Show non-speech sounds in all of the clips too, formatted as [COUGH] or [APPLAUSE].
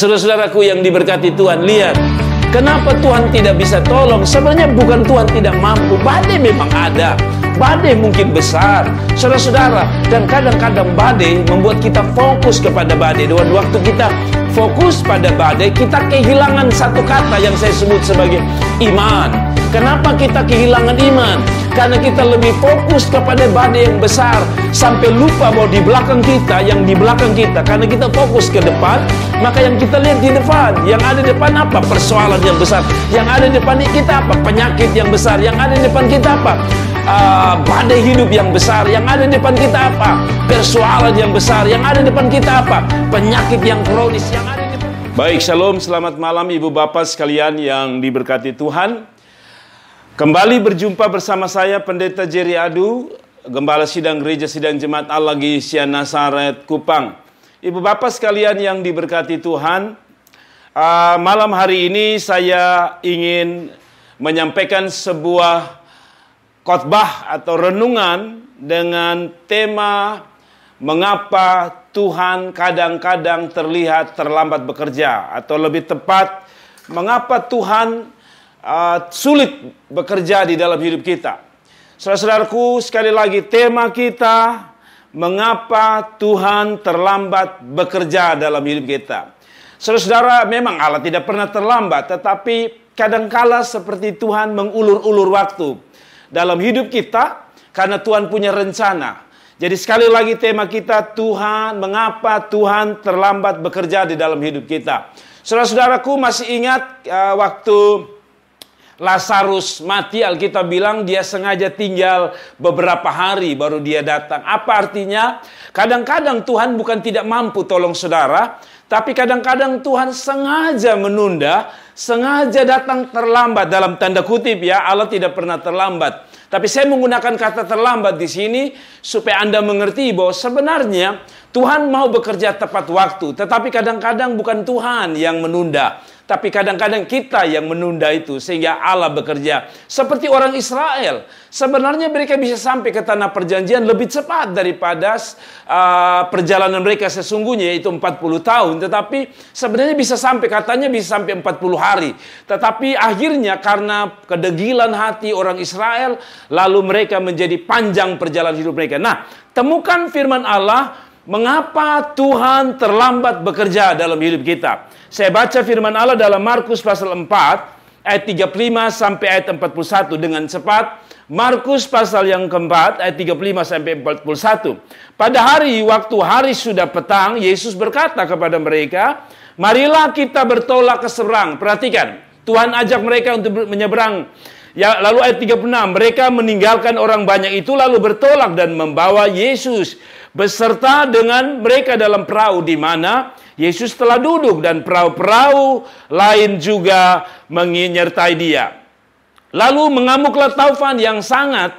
Saudara-saudaraku yang diberkati Tuhan, lihat kenapa Tuhan tidak bisa tolong? Sebenarnya bukan Tuhan tidak mampu, badai memang ada. Badai mungkin besar, saudara-saudara, dan kadang-kadang badai membuat kita fokus kepada badai. Dan waktu kita fokus pada badai, kita kehilangan satu kata yang saya sebut sebagai iman. Kenapa kita kehilangan iman? Karena kita lebih fokus kepada badai yang besar sampai lupa bahwa di belakang kita, yang di belakang kita, karena kita fokus ke depan, maka yang kita lihat di depan, yang ada di depan apa? Persoalan yang besar. Yang ada di depan kita apa? Penyakit yang besar. Yang ada di depan kita apa? uh, hidup yang besar yang ada di depan kita apa persoalan yang besar yang ada di depan kita apa penyakit yang kronis yang ada di depan baik shalom selamat malam ibu bapak sekalian yang diberkati Tuhan kembali berjumpa bersama saya pendeta Jerry Adu gembala sidang gereja sidang jemaat Allah Gisia Nasaret Kupang ibu bapak sekalian yang diberkati Tuhan uh, malam hari ini saya ingin menyampaikan sebuah khotbah atau renungan dengan tema mengapa Tuhan kadang-kadang terlihat terlambat bekerja atau lebih tepat mengapa Tuhan uh, sulit bekerja di dalam hidup kita. Saudara-saudaraku, sekali lagi tema kita mengapa Tuhan terlambat bekerja dalam hidup kita. Saudara-saudara, memang Allah tidak pernah terlambat, tetapi kadang-kala seperti Tuhan mengulur-ulur waktu dalam hidup kita karena Tuhan punya rencana. Jadi sekali lagi tema kita Tuhan, mengapa Tuhan terlambat bekerja di dalam hidup kita? Saudara-saudaraku masih ingat uh, waktu Lazarus mati Alkitab bilang dia sengaja tinggal beberapa hari baru dia datang. Apa artinya? Kadang-kadang Tuhan bukan tidak mampu tolong saudara, tapi kadang-kadang Tuhan sengaja menunda sengaja datang terlambat dalam tanda kutip ya Allah tidak pernah terlambat tapi saya menggunakan kata terlambat di sini supaya Anda mengerti bahwa sebenarnya Tuhan mau bekerja tepat waktu, tetapi kadang-kadang bukan Tuhan yang menunda, tapi kadang-kadang kita yang menunda itu sehingga Allah bekerja seperti orang Israel. Sebenarnya mereka bisa sampai ke tanah perjanjian lebih cepat daripada uh, perjalanan mereka sesungguhnya yaitu 40 tahun, tetapi sebenarnya bisa sampai katanya bisa sampai 40 hari. Tetapi akhirnya karena kedegilan hati orang Israel lalu mereka menjadi panjang perjalanan hidup mereka. Nah, temukan firman Allah Mengapa Tuhan terlambat bekerja dalam hidup kita? Saya baca firman Allah dalam Markus pasal 4 ayat 35 sampai ayat 41 dengan cepat. Markus pasal yang keempat ayat 35 sampai 41. Pada hari waktu hari sudah petang, Yesus berkata kepada mereka, "Marilah kita bertolak ke seberang." Perhatikan, Tuhan ajak mereka untuk menyeberang. Ya, lalu ayat 36, mereka meninggalkan orang banyak itu lalu bertolak dan membawa Yesus beserta dengan mereka dalam perahu di mana Yesus telah duduk dan perahu-perahu lain juga menyertai dia. Lalu mengamuklah taufan yang sangat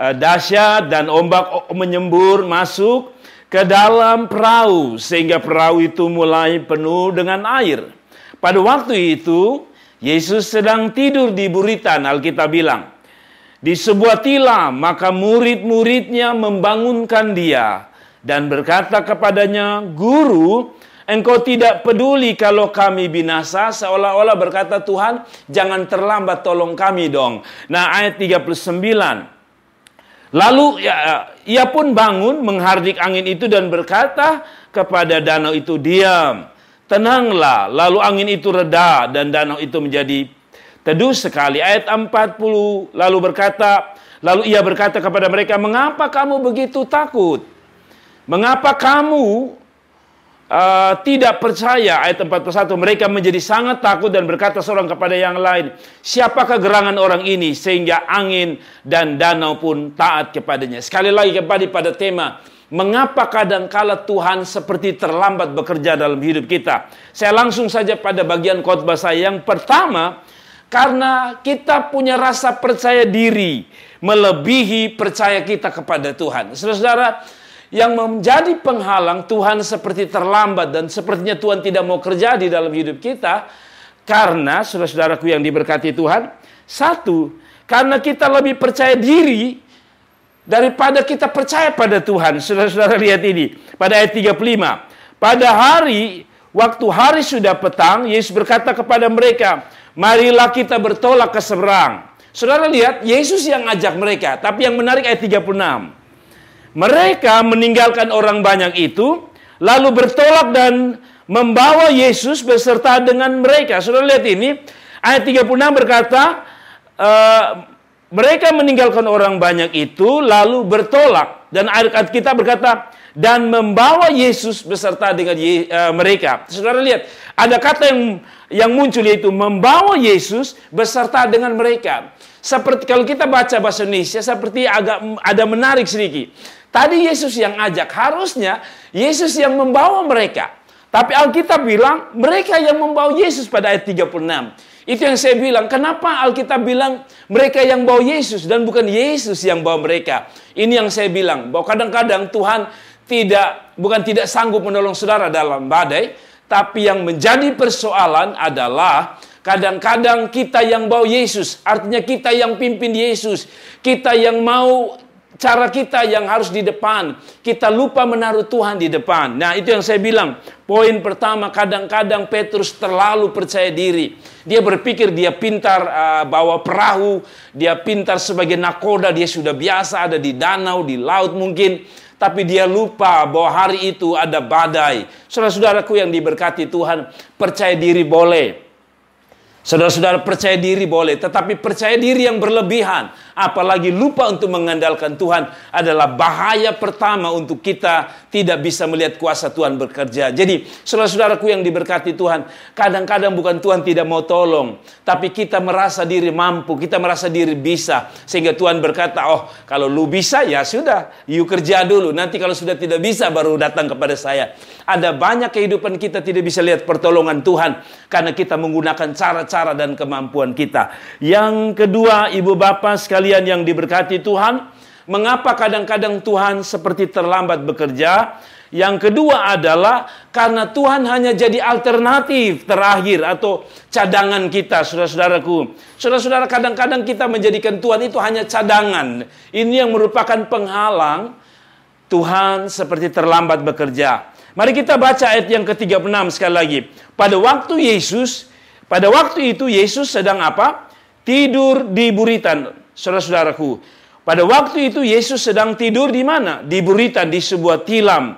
uh, dahsyat dan ombak menyembur masuk ke dalam perahu sehingga perahu itu mulai penuh dengan air. Pada waktu itu Yesus sedang tidur di buritan, Alkitab bilang di sebuah tila, maka murid-muridnya membangunkan dia dan berkata kepadanya, "Guru, engkau tidak peduli kalau kami binasa." Seolah-olah berkata, "Tuhan, jangan terlambat, tolong kami dong." Nah, ayat 39. Lalu ya, ia pun bangun menghardik angin itu dan berkata kepada danau itu, "Diam, tenanglah." Lalu angin itu reda dan danau itu menjadi teduh sekali. Ayat 40 lalu berkata, lalu ia berkata kepada mereka, "Mengapa kamu begitu takut? Mengapa kamu uh, tidak percaya?" Ayat 41, mereka menjadi sangat takut dan berkata seorang kepada yang lain, "Siapakah gerangan orang ini sehingga angin dan danau pun taat kepadanya?" Sekali lagi kembali pada tema Mengapa kadangkala Tuhan seperti terlambat bekerja dalam hidup kita? Saya langsung saja pada bagian khotbah saya yang pertama, karena kita punya rasa percaya diri melebihi percaya kita kepada Tuhan. Saudara-saudara, yang menjadi penghalang Tuhan seperti terlambat dan sepertinya Tuhan tidak mau kerja di dalam hidup kita karena saudara-saudaraku yang diberkati Tuhan, satu, karena kita lebih percaya diri daripada kita percaya pada Tuhan. Saudara-saudara lihat ini, pada ayat 35. Pada hari Waktu hari sudah petang, Yesus berkata kepada mereka, "Marilah kita bertolak ke seberang." Saudara lihat, Yesus yang ajak mereka, tapi yang menarik ayat 36. Mereka meninggalkan orang banyak itu, lalu bertolak dan membawa Yesus beserta dengan mereka. Saudara lihat ini, ayat 36 berkata, e, mereka meninggalkan orang banyak itu, lalu bertolak. Dan ayat kita berkata, dan membawa Yesus beserta dengan Ye, uh, mereka. Saudara lihat, ada kata yang yang muncul yaitu membawa Yesus beserta dengan mereka. Seperti kalau kita baca bahasa Indonesia seperti agak ada menarik sedikit. Tadi Yesus yang ajak, harusnya Yesus yang membawa mereka. Tapi Alkitab bilang mereka yang membawa Yesus pada ayat 36. Itu yang saya bilang, kenapa Alkitab bilang mereka yang bawa Yesus dan bukan Yesus yang bawa mereka. Ini yang saya bilang, bahwa kadang-kadang Tuhan tidak bukan tidak sanggup menolong saudara dalam badai, tapi yang menjadi persoalan adalah kadang-kadang kita yang bawa Yesus, artinya kita yang pimpin Yesus, kita yang mau cara kita yang harus di depan. Kita lupa menaruh Tuhan di depan. Nah, itu yang saya bilang. Poin pertama, kadang-kadang Petrus terlalu percaya diri. Dia berpikir dia pintar uh, bawa perahu, dia pintar sebagai nakoda, dia sudah biasa ada di danau, di laut mungkin tapi dia lupa bahwa hari itu ada badai. Saudara-saudaraku yang diberkati Tuhan, percaya diri boleh. Saudara-saudara percaya diri boleh, tetapi percaya diri yang berlebihan apalagi lupa untuk mengandalkan Tuhan adalah bahaya pertama untuk kita tidak bisa melihat kuasa Tuhan bekerja. Jadi, saudara-saudaraku yang diberkati Tuhan, kadang-kadang bukan Tuhan tidak mau tolong, tapi kita merasa diri mampu, kita merasa diri bisa, sehingga Tuhan berkata, "Oh, kalau lu bisa ya sudah, yuk kerja dulu. Nanti kalau sudah tidak bisa baru datang kepada saya." Ada banyak kehidupan kita tidak bisa lihat pertolongan Tuhan karena kita menggunakan cara-cara dan kemampuan kita. Yang kedua, Ibu Bapak sekali sekalian yang diberkati Tuhan, mengapa kadang-kadang Tuhan seperti terlambat bekerja? Yang kedua adalah karena Tuhan hanya jadi alternatif terakhir atau cadangan kita, saudara-saudaraku. Saudara-saudara, kadang-kadang kita menjadikan Tuhan itu hanya cadangan. Ini yang merupakan penghalang Tuhan seperti terlambat bekerja. Mari kita baca ayat yang ke-36 sekali lagi. Pada waktu Yesus, pada waktu itu Yesus sedang apa? Tidur di buritan. Saudara-saudaraku, pada waktu itu Yesus sedang tidur di mana? Di Buritan di sebuah tilam.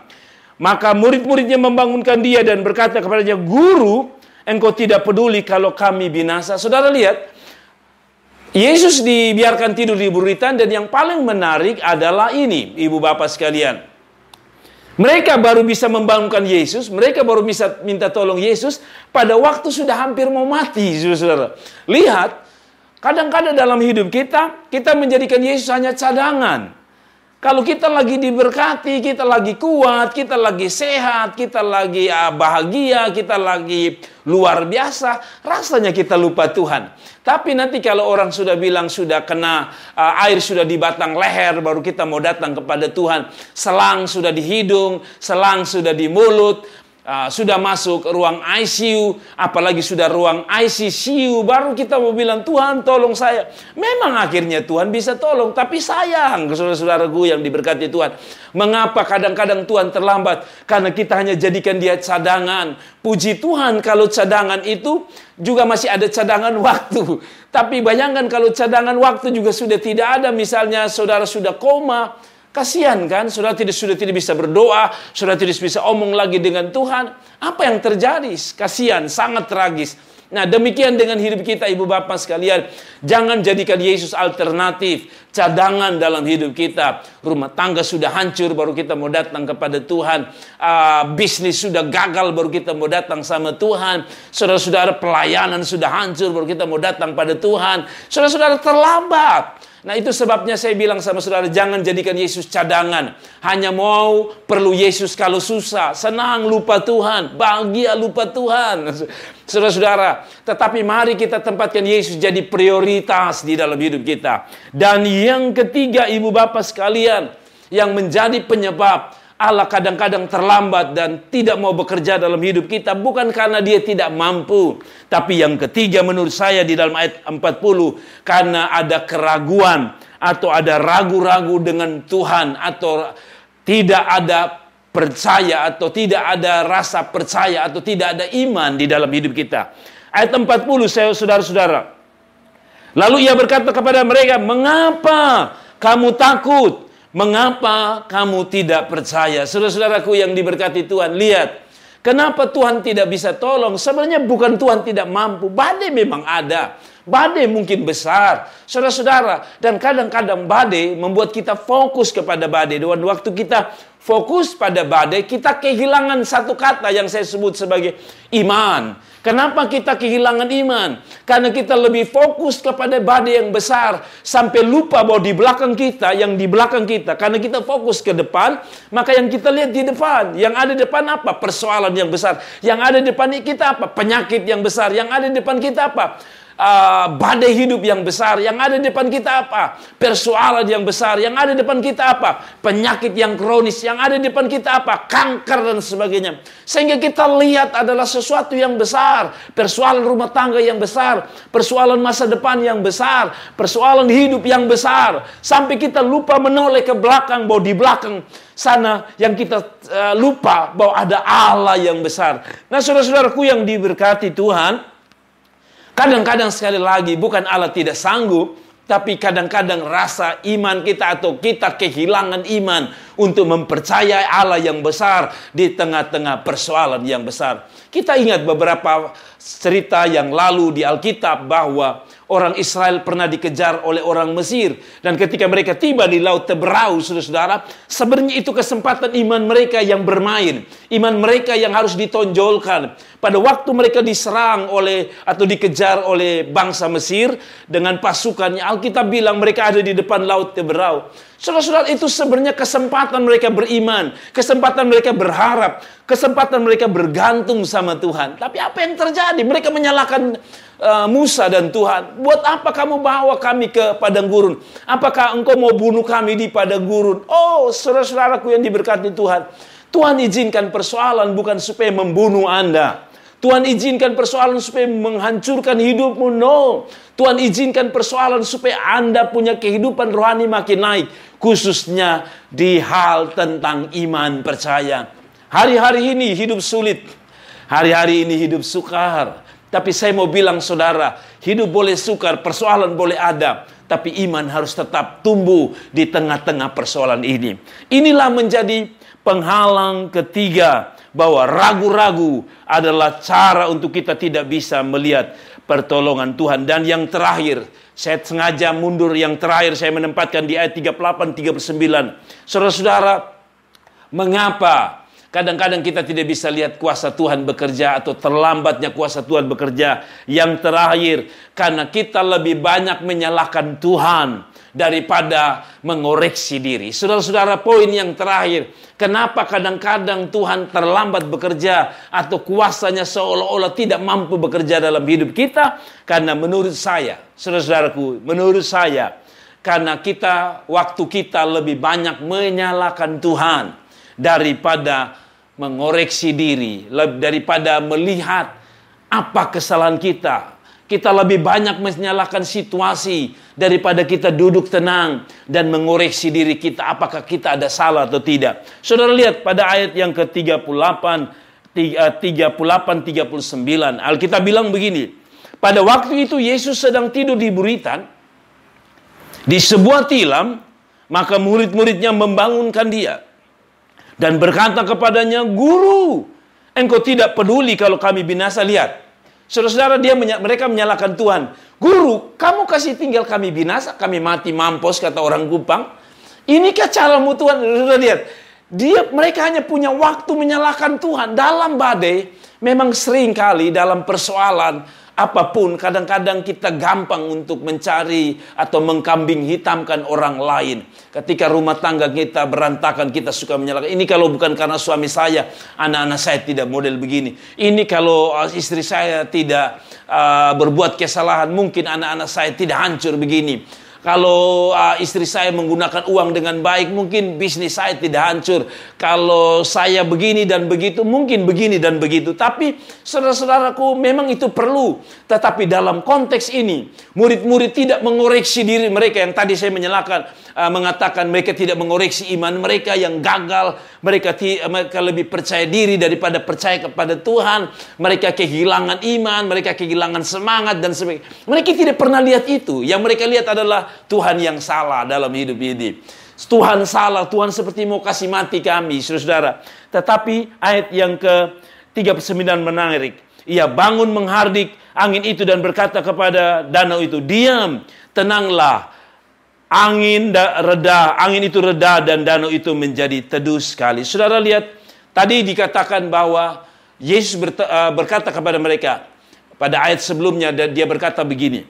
Maka murid-muridnya membangunkan dia dan berkata kepadanya, Guru, engkau tidak peduli kalau kami binasa. Saudara lihat, Yesus dibiarkan tidur di buritan dan yang paling menarik adalah ini, ibu bapak sekalian. Mereka baru bisa membangunkan Yesus, mereka baru bisa minta tolong Yesus pada waktu sudah hampir mau mati, saudara. Lihat, Kadang-kadang dalam hidup kita, kita menjadikan Yesus hanya cadangan. Kalau kita lagi diberkati, kita lagi kuat, kita lagi sehat, kita lagi ah, bahagia, kita lagi luar biasa, rasanya kita lupa Tuhan. Tapi nanti kalau orang sudah bilang sudah kena ah, air sudah di batang leher, baru kita mau datang kepada Tuhan. Selang sudah di hidung, selang sudah di mulut, uh, sudah masuk ruang ICU, apalagi sudah ruang ICCU, baru kita mau bilang, Tuhan tolong saya. Memang akhirnya Tuhan bisa tolong, tapi sayang saudara-saudaraku yang diberkati Tuhan. Mengapa kadang-kadang Tuhan terlambat? Karena kita hanya jadikan dia cadangan. Puji Tuhan kalau cadangan itu juga masih ada cadangan [LAUGHS] waktu. Tapi bayangkan kalau cadangan waktu juga sudah tidak ada, misalnya saudara sudah koma, Kasihan kan, saudara tidak sudah tidak bisa berdoa, saudara tidak bisa omong lagi dengan Tuhan. Apa yang terjadi? Kasihan, sangat tragis. Nah demikian dengan hidup kita ibu bapak sekalian. Jangan jadikan Yesus alternatif, cadangan dalam hidup kita. Rumah tangga sudah hancur baru kita mau datang kepada Tuhan. Uh, bisnis sudah gagal baru kita mau datang sama Tuhan. Saudara-saudara pelayanan sudah hancur baru kita mau datang pada Tuhan. Saudara-saudara terlambat. Nah itu sebabnya saya bilang sama saudara, jangan jadikan Yesus cadangan. Hanya mau perlu Yesus kalau susah, senang lupa Tuhan, bahagia lupa Tuhan. [LAUGHS] Saudara-saudara, tetapi mari kita tempatkan Yesus jadi prioritas di dalam hidup kita. Dan yang ketiga ibu bapak sekalian, yang menjadi penyebab Allah kadang-kadang terlambat dan tidak mau bekerja dalam hidup kita bukan karena dia tidak mampu. Tapi yang ketiga menurut saya di dalam ayat 40 karena ada keraguan atau ada ragu-ragu dengan Tuhan atau tidak ada percaya atau tidak ada rasa percaya atau tidak ada iman di dalam hidup kita. Ayat 40 saya saudara-saudara. Lalu ia berkata kepada mereka, "Mengapa kamu takut? Mengapa kamu tidak percaya? Saudara-saudaraku yang diberkati Tuhan, lihat. Kenapa Tuhan tidak bisa tolong? Sebenarnya bukan Tuhan tidak mampu. Badai memang ada. Badai mungkin besar. Saudara-saudara, dan kadang-kadang badai membuat kita fokus kepada badai. Dan waktu kita fokus pada badai, kita kehilangan satu kata yang saya sebut sebagai iman. Kenapa kita kehilangan iman? Karena kita lebih fokus kepada badai yang besar sampai lupa bahwa di belakang kita, yang di belakang kita, karena kita fokus ke depan, maka yang kita lihat di depan, yang ada di depan apa? Persoalan yang besar. Yang ada di depan kita apa? Penyakit yang besar. Yang ada di depan kita apa? uh, badai hidup yang besar. Yang ada di depan kita apa? Persoalan yang besar. Yang ada di depan kita apa? Penyakit yang kronis. Yang ada di depan kita apa? Kanker dan sebagainya. Sehingga kita lihat adalah sesuatu yang besar. Persoalan rumah tangga yang besar. Persoalan masa depan yang besar. Persoalan hidup yang besar. Sampai kita lupa menoleh ke belakang. Bahwa di belakang sana yang kita uh, lupa bahwa ada Allah yang besar. Nah saudara-saudaraku yang diberkati Tuhan. Kadang-kadang sekali lagi bukan Allah tidak sanggup, tapi kadang-kadang rasa iman kita atau kita kehilangan iman untuk mempercayai Allah yang besar di tengah-tengah persoalan yang besar. Kita ingat beberapa cerita yang lalu di Alkitab bahwa orang Israel pernah dikejar oleh orang Mesir dan ketika mereka tiba di Laut Teberau, saudara-saudara, sebenarnya itu kesempatan iman mereka yang bermain, iman mereka yang harus ditonjolkan pada waktu mereka diserang oleh atau dikejar oleh bangsa Mesir dengan pasukannya. Alkitab bilang mereka ada di depan laut Teberau. Surat-surat itu sebenarnya kesempatan mereka beriman, kesempatan mereka berharap, kesempatan mereka bergantung sama Tuhan. Tapi apa yang terjadi? Mereka menyalahkan uh, Musa dan Tuhan. Buat apa kamu bawa kami ke padang gurun? Apakah engkau mau bunuh kami di padang gurun? Oh, saudara-saudaraku yang diberkati Tuhan. Tuhan izinkan persoalan bukan supaya membunuh Anda. Tuhan izinkan persoalan supaya menghancurkan hidupmu. No. Tuhan izinkan persoalan supaya Anda punya kehidupan rohani makin naik. Khususnya di hal tentang iman percaya. Hari-hari ini hidup sulit. Hari-hari ini hidup sukar. Tapi saya mau bilang saudara, hidup boleh sukar, persoalan boleh ada. Tapi iman harus tetap tumbuh di tengah-tengah persoalan ini. Inilah menjadi penghalang ketiga bahwa ragu-ragu adalah cara untuk kita tidak bisa melihat pertolongan Tuhan. Dan yang terakhir, saya sengaja mundur yang terakhir saya menempatkan di ayat 38 39. Saudara-saudara, mengapa Kadang-kadang kita tidak bisa lihat kuasa Tuhan bekerja atau terlambatnya kuasa Tuhan bekerja. Yang terakhir, karena kita lebih banyak menyalahkan Tuhan daripada mengoreksi diri. Saudara-saudara, poin yang terakhir, kenapa kadang-kadang Tuhan terlambat bekerja atau kuasanya seolah-olah tidak mampu bekerja dalam hidup kita? Karena menurut saya, saudara-saudaraku, menurut saya, karena kita waktu kita lebih banyak menyalahkan Tuhan daripada mengoreksi diri, daripada melihat apa kesalahan kita, kita lebih banyak menyalahkan situasi daripada kita duduk tenang dan mengoreksi diri kita apakah kita ada salah atau tidak. Saudara lihat pada ayat yang ke-38 38 39 eh, Alkitab bilang begini. Pada waktu itu Yesus sedang tidur di buritan di sebuah tilam, maka murid-muridnya membangunkan dia dan berkata kepadanya, "Guru, engkau tidak peduli kalau kami binasa lihat Saudara-saudara dia mereka menyalahkan Tuhan. Guru, kamu kasih tinggal kami binasa, kami mati mampus kata orang gubang, Inikah caramu Tuhan? Saudara lihat, dia mereka hanya punya waktu menyalahkan Tuhan dalam badai. Memang sering kali dalam persoalan apapun, kadang-kadang kita gampang untuk mencari atau mengkambing hitamkan orang lain. Ketika rumah tangga kita berantakan, kita suka menyalahkan. Ini kalau bukan karena suami saya, anak-anak saya tidak model begini. Ini kalau uh, istri saya tidak uh, berbuat kesalahan, mungkin anak-anak saya tidak hancur begini kalau uh, istri saya menggunakan uang dengan baik, mungkin bisnis saya tidak hancur. Kalau saya begini dan begitu, mungkin begini dan begitu. Tapi saudara-saudaraku, memang itu perlu. Tetapi dalam konteks ini, murid-murid tidak mengoreksi diri mereka yang tadi saya menyalahkan, uh, ah, mengatakan mereka tidak mengoreksi iman mereka yang gagal, mereka ah, mereka lebih percaya diri daripada percaya kepada Tuhan, mereka kehilangan iman, mereka kehilangan semangat dan sebagainya. Mereka tidak pernah lihat itu. Yang mereka lihat adalah Tuhan yang salah dalam hidup ini. Tuhan salah, Tuhan seperti mau kasih mati kami, saudara-saudara. Tetapi ayat yang ke-39 menarik. Ia bangun menghardik angin itu dan berkata kepada danau itu, Diam, tenanglah, angin reda, angin itu reda dan danau itu menjadi teduh sekali. Saudara lihat, tadi dikatakan bahwa Yesus eh, berkata kepada mereka, pada ayat sebelumnya dia berkata begini,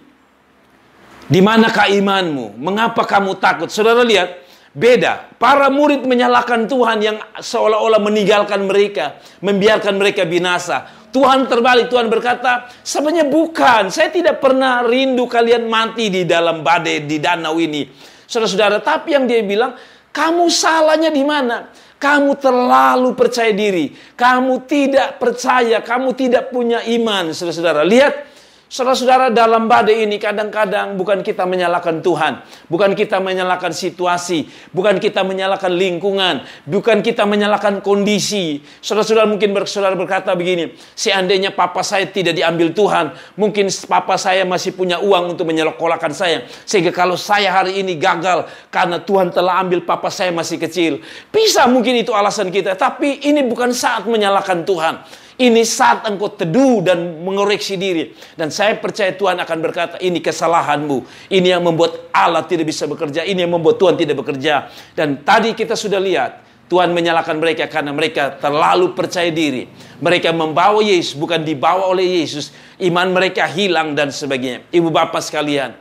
di manakah imanmu? Mengapa kamu takut? Saudara lihat, beda. Para murid menyalahkan Tuhan yang seolah-olah meninggalkan mereka, membiarkan mereka binasa. Tuhan terbalik, Tuhan berkata, sebenarnya bukan, saya tidak pernah rindu kalian mati di dalam badai di danau ini. Saudara-saudara, tapi yang dia bilang, kamu salahnya di mana? Kamu terlalu percaya diri, kamu tidak percaya, kamu tidak punya iman, saudara-saudara. Lihat, Saudara-saudara dalam badai ini kadang-kadang bukan kita menyalahkan Tuhan, bukan kita menyalahkan situasi, bukan kita menyalahkan lingkungan, bukan kita menyalahkan kondisi. Saudara-saudara mungkin bersaudara berkata begini, seandainya papa saya tidak diambil Tuhan, mungkin papa saya masih punya uang untuk menyelokolakan saya. Sehingga kalau saya hari ini gagal karena Tuhan telah ambil papa saya masih kecil. Bisa mungkin itu alasan kita, tapi ini bukan saat menyalahkan Tuhan. Ini saat engkau teduh dan mengoreksi diri. Dan saya percaya Tuhan akan berkata, ini kesalahanmu. Ini yang membuat Allah tidak bisa bekerja. Ini yang membuat Tuhan tidak bekerja. Dan tadi kita sudah lihat, Tuhan menyalahkan mereka karena mereka terlalu percaya diri. Mereka membawa Yesus, bukan dibawa oleh Yesus. Iman mereka hilang dan sebagainya. Ibu bapak sekalian,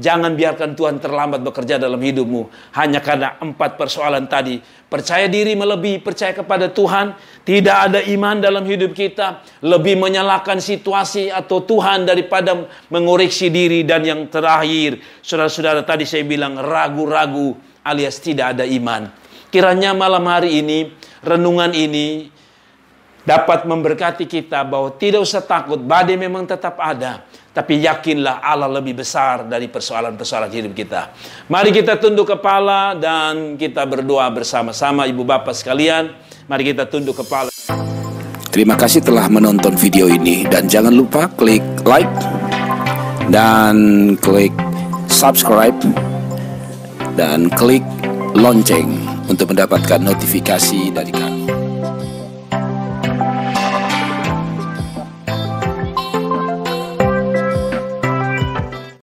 Jangan biarkan Tuhan terlambat bekerja dalam hidupmu hanya karena empat persoalan tadi. Percaya diri melebihi, percaya kepada Tuhan, tidak ada iman dalam hidup kita, lebih menyalahkan situasi atau Tuhan daripada mengoreksi diri dan yang terakhir, saudara-saudara tadi saya bilang ragu-ragu alias tidak ada iman. Kiranya malam hari ini renungan ini dapat memberkati kita bahwa tidak usah takut, badai memang tetap ada. Tapi yakinlah Allah lebih besar dari persoalan-persoalan hidup kita. Mari kita tunduk kepala dan kita berdoa bersama-sama Ibu Bapak sekalian. Mari kita tunduk kepala. Terima kasih telah menonton video ini dan jangan lupa klik like dan klik subscribe dan klik lonceng untuk mendapatkan notifikasi dari kami.